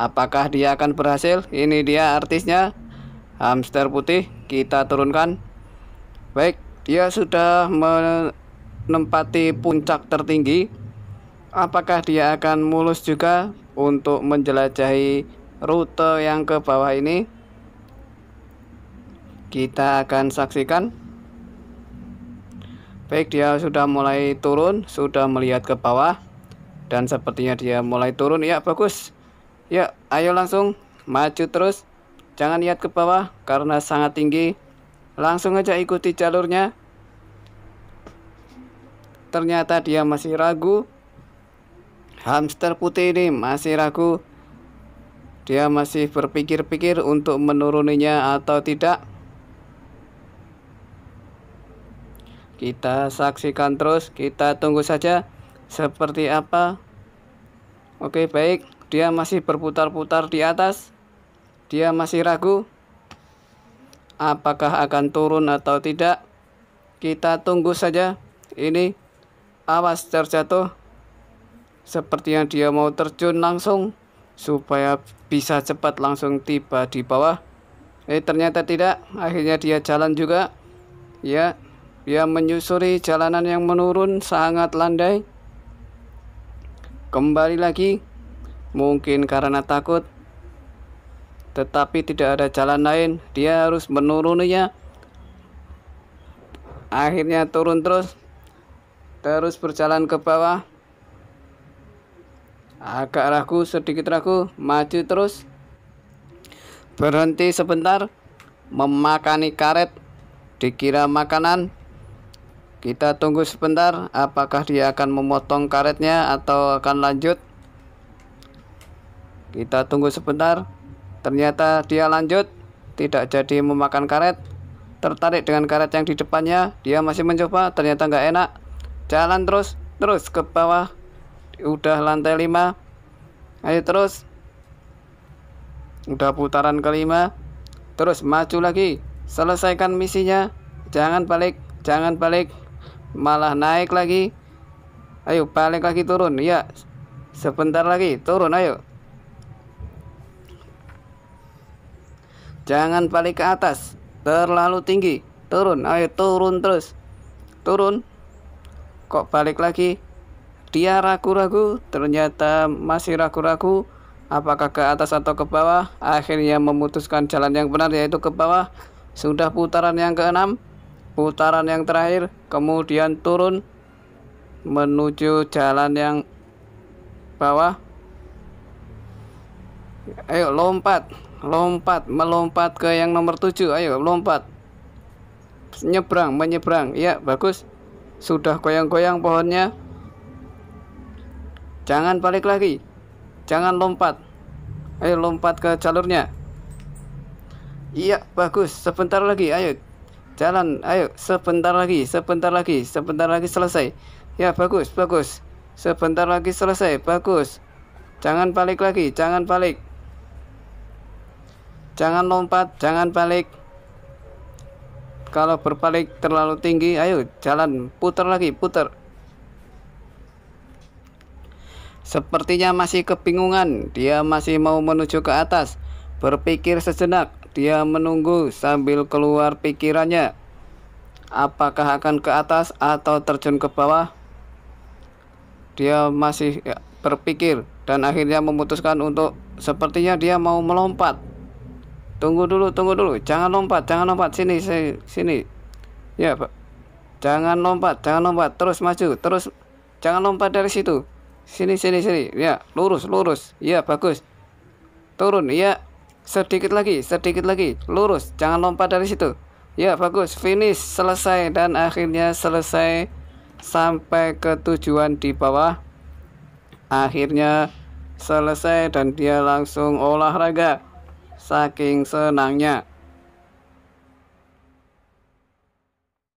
Apakah dia akan berhasil? Ini dia artisnya. Hamster putih kita turunkan. Baik, dia sudah menempati puncak tertinggi. Apakah dia akan mulus juga untuk menjelajahi rute yang ke bawah ini? Kita akan saksikan. Baik, dia sudah mulai turun, sudah melihat ke bawah dan sepertinya dia mulai turun. Ya, bagus. Ya, ayo langsung maju terus. Jangan lihat ke bawah karena sangat tinggi. Langsung aja ikuti jalurnya. Ternyata dia masih ragu. Hamster putih ini masih ragu. Dia masih berpikir-pikir untuk menuruninya atau tidak. Kita saksikan terus, kita tunggu saja seperti apa. Oke, baik. Dia masih berputar-putar di atas. Dia masih ragu apakah akan turun atau tidak. Kita tunggu saja. Ini awas terjatuh. Sepertinya dia mau terjun langsung supaya bisa cepat langsung tiba di bawah. Eh ternyata tidak, akhirnya dia jalan juga. Ya, dia menyusuri jalanan yang menurun sangat landai. Kembali lagi Mungkin karena takut, tetapi tidak ada jalan lain, dia harus menuruninya. Akhirnya turun terus, terus berjalan ke bawah. Agak ragu, sedikit ragu, maju terus. Berhenti sebentar, memakani karet, dikira makanan. Kita tunggu sebentar, apakah dia akan memotong karetnya atau akan lanjut. Kita tunggu sebentar. Ternyata dia lanjut, tidak jadi memakan karet. Tertarik dengan karet yang di depannya, dia masih mencoba, ternyata nggak enak. Jalan terus, terus ke bawah. Udah lantai 5. Ayo terus. Udah putaran kelima. Terus maju lagi. Selesaikan misinya. Jangan balik, jangan balik. Malah naik lagi. Ayo balik lagi turun. Ya. Sebentar lagi turun ayo. Jangan balik ke atas. Terlalu tinggi. Turun, ayo turun terus. Turun. Kok balik lagi? Dia ragu-ragu, ternyata masih ragu-ragu apakah ke atas atau ke bawah. Akhirnya memutuskan jalan yang benar yaitu ke bawah. Sudah putaran yang keenam, putaran yang terakhir, kemudian turun menuju jalan yang bawah. Ayo lompat. Lompat, melompat ke yang nomor 7. Ayo, lompat. Nyebrang, menyebrang. Ya, bagus. Sudah goyang-goyang pohonnya. Jangan balik lagi. Jangan lompat. Ayo lompat ke jalurnya. Iya, bagus. Sebentar lagi, ayo. Jalan, ayo. Sebentar lagi, sebentar lagi, sebentar lagi selesai. Ya, bagus, bagus. Sebentar lagi selesai, bagus. Jangan balik lagi, jangan balik. Jangan lompat, jangan balik. Kalau berbalik terlalu tinggi, ayo jalan, putar lagi, putar. Sepertinya masih kebingungan, dia masih mau menuju ke atas. Berpikir sejenak, dia menunggu sambil keluar pikirannya. Apakah akan ke atas atau terjun ke bawah? Dia masih ya, berpikir dan akhirnya memutuskan untuk sepertinya dia mau melompat. Tunggu dulu, tunggu dulu. Jangan lompat, jangan lompat. Sini, sini, sini. Ya, Pak. Jangan lompat, jangan lompat. Terus maju, terus. Jangan lompat dari situ. Sini, sini, sini. Ya, lurus, lurus. Ya, bagus. Turun, ya. Sedikit lagi, sedikit lagi. Lurus, jangan lompat dari situ. Ya, bagus. Finish, selesai. Dan akhirnya selesai sampai ke tujuan di bawah. Akhirnya selesai dan dia langsung olahraga saking senangnya